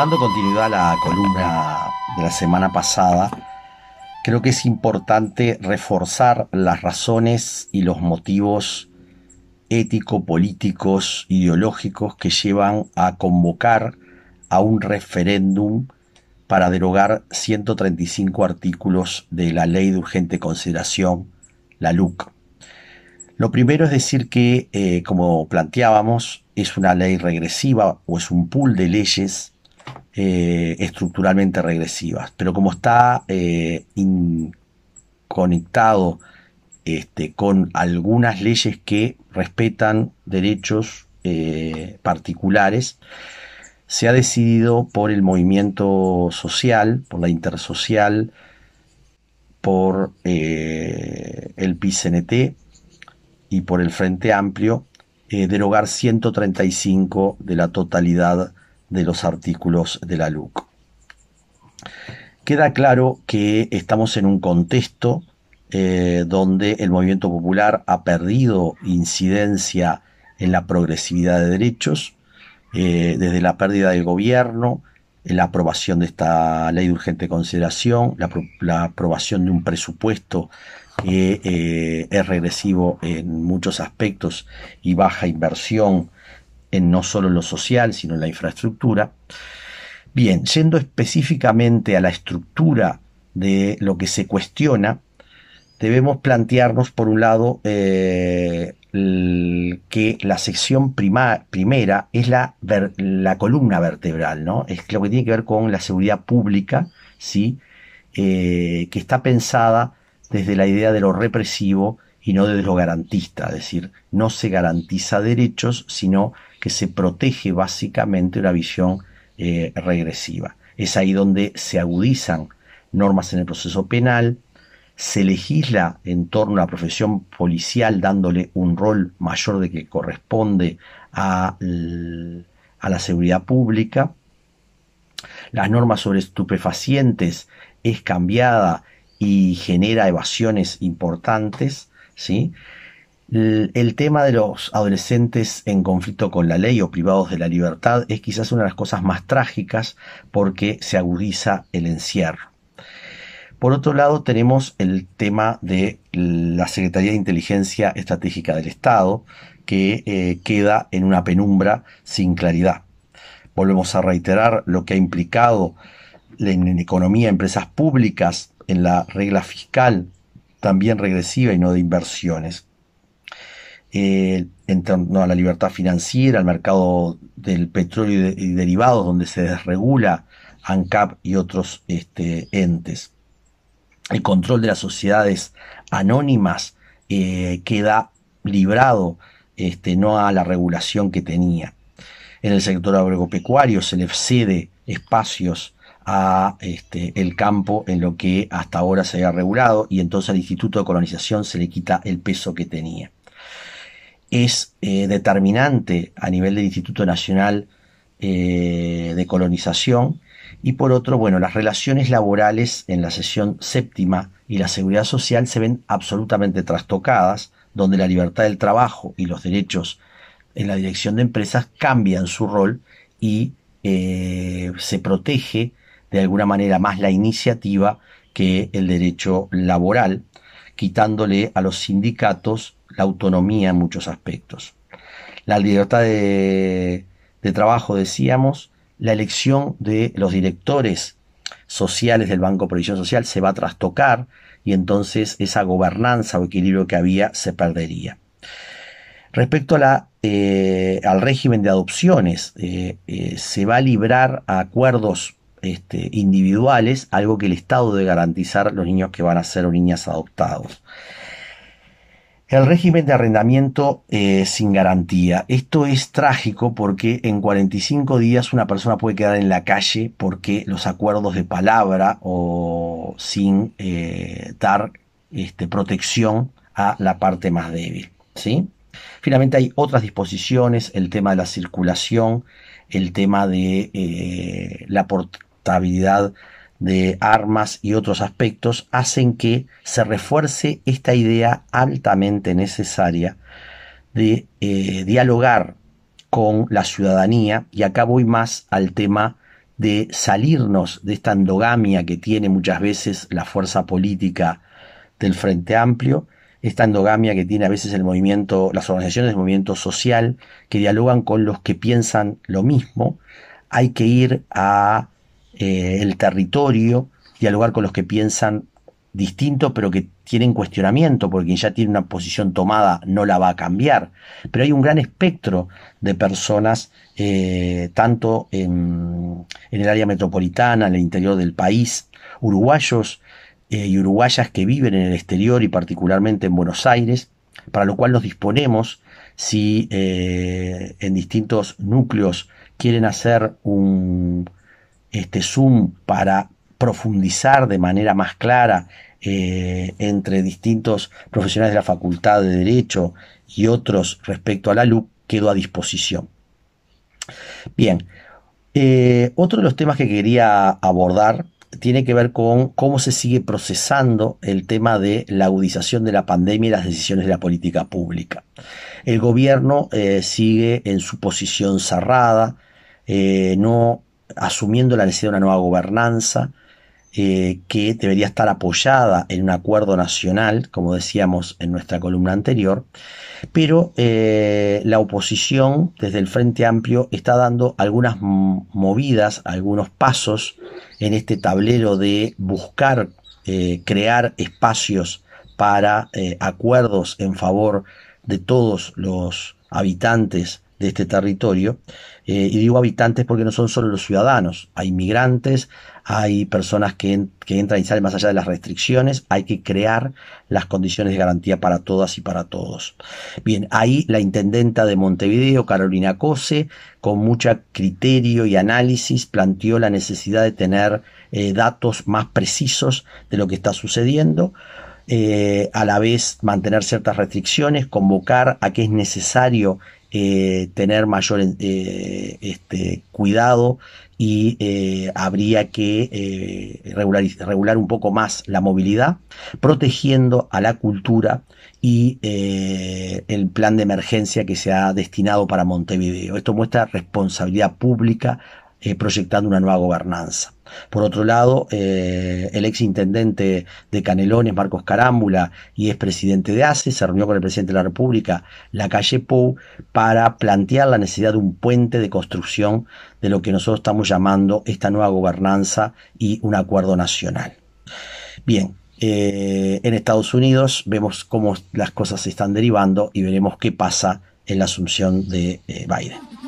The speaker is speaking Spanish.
dando continuidad a la columna de la semana pasada, creo que es importante reforzar las razones y los motivos ético-políticos, ideológicos que llevan a convocar a un referéndum para derogar 135 artículos de la Ley de Urgente Consideración, la LUC. Lo primero es decir que, eh, como planteábamos, es una ley regresiva o es un pool de leyes eh, estructuralmente regresivas. Pero como está eh, conectado este, con algunas leyes que respetan derechos eh, particulares, se ha decidido por el movimiento social, por la intersocial, por el PICNT y por el Frente Amplio, derogar 135 de la totalidad de los artículos de la LUC. Queda claro que estamos en un contexto eh, donde el movimiento popular ha perdido incidencia en la progresividad de derechos, eh, desde la pérdida del gobierno, la aprobación de esta ley de urgente consideración, la, aprobación de un presupuesto que eh, es regresivo en muchos aspectos y baja inversión en no solo lo social, sino en la infraestructura. Bien, yendo específicamente a la estructura de lo que se cuestiona, debemos plantearnos, por un lado, eh, que la sección primera es la, la, columna vertebral, ¿no? Es lo que tiene que ver con la seguridad pública, ¿sí? Eh, que está pensada desde la idea de lo represivo y no desde lo garantista, es decir, no se garantiza derechos, sino que se protege básicamente una visión eh, regresiva. Es ahí donde se agudizan normas en el proceso penal, se legisla en torno a la profesión policial dándole un rol mayor de que corresponde a, a la seguridad pública, las normas sobre estupefacientes es cambiada y genera evasiones importantes, ¿sí? El, tema de los adolescentes en conflicto con la ley o privados de la libertad es quizás una de las cosas más trágicas porque se agudiza el encierro. Por otro lado, tenemos el tema de la Secretaría de Inteligencia Estratégica del Estado, que eh, queda en una penumbra sin claridad. Volvemos a reiterar lo que ha implicado en, en economía empresas públicas, en la regla fiscal, también regresiva y no de inversiones. Eh, en torno a la libertad financiera, al mercado del petróleo y, derivados, donde se desregula ANCAP y otros este, entes. El control de las sociedades anónimas eh, queda librado este, no a la regulación que tenía. En el sector agropecuario se le cede espacios a este, el campo en lo que hasta ahora se había regulado y entonces al Instituto de Colonización se le quita el peso que tenía. Es eh, determinante a nivel del Instituto Nacional eh, de Colonización y por otro, bueno, las relaciones laborales en la sesión séptima y la seguridad social se ven absolutamente trastocadas, donde la libertad del trabajo y los derechos en la dirección de empresas cambian su rol y eh, se protege de alguna manera más la iniciativa que el derecho laboral, quitándole a los sindicatos la autonomía en muchos aspectos. La libertad de, trabajo, decíamos, la elección de los directores sociales del Banco de Provisión Social se va a trastocar y entonces esa gobernanza o equilibrio que había se perdería. Respecto a la, eh, al régimen de adopciones, eh, eh, se va a librar a acuerdos este, individuales, algo que el Estado debe garantizar los niños que van a ser o niñas adoptados. El régimen de arrendamiento eh, sin garantía. Esto es trágico porque en 45 días una persona puede quedar en la calle porque los acuerdos de palabra o sin eh, dar este, protección a la parte más débil. ¿sí? Finalmente hay otras disposiciones, el tema de la circulación, el tema de eh, la de armas y otros aspectos hacen que se refuerce esta idea altamente necesaria de eh, dialogar con la ciudadanía y acá voy más al tema de salirnos de esta endogamia que tiene muchas veces la fuerza política del Frente Amplio, esta endogamia que tiene a veces el movimiento, las organizaciones del movimiento social que dialogan con los que piensan lo mismo, hay que ir a eh, el territorio, dialogar con los que piensan distinto, pero que tienen cuestionamiento, porque quien ya tiene una posición tomada no la va a cambiar. Pero hay un gran espectro de personas, eh, tanto en, el área metropolitana, en el interior del país, uruguayos eh, y uruguayas que viven en el exterior y particularmente en Buenos Aires, para lo cual nos disponemos, si en distintos núcleos quieren hacer un, este Zoom para profundizar de manera más clara eh, entre distintos profesionales de la Facultad de Derecho y otros respecto a la LUC, quedó a disposición. Bien, eh, otro de los temas que quería abordar tiene que ver con cómo se sigue procesando el tema de la agudización de la pandemia y las decisiones de la política pública. El gobierno eh, sigue en su posición cerrada, no asumiendo la necesidad de una nueva gobernanza eh, que debería estar apoyada en un acuerdo nacional, como decíamos en nuestra columna anterior, pero eh, la oposición desde el Frente Amplio está dando algunas movidas, algunos pasos en este tablero de buscar eh, crear espacios para acuerdos en favor de todos los habitantes de este territorio. Eh, y digo habitantes porque no son solo los ciudadanos, hay migrantes, hay personas que, entran y salen más allá de las restricciones, hay que crear las condiciones de garantía para todas y para todos. Bien, ahí la intendenta de Montevideo, Carolina Cose, con mucho criterio y análisis planteó la necesidad de tener eh, datos más precisos de lo que está sucediendo. Eh, a la vez mantener ciertas restricciones, convocar a que es necesario eh, tener mayor eh, este, cuidado y habría que regular, un poco más la movilidad, protegiendo a la cultura y el plan de emergencia que se ha destinado para Montevideo. Esto muestra responsabilidad pública eh, proyectando una nueva gobernanza. Por otro lado, eh, el ex intendente de Canelones, Marcos Carámbula, y presidente de ACE, se reunió con el presidente de la República, la calle Pou, para plantear la necesidad de un puente de construcción de lo que nosotros estamos llamando esta nueva gobernanza y un acuerdo nacional. Bien, eh, en Estados Unidos vemos cómo las cosas se están derivando y veremos qué pasa en la asunción de Biden.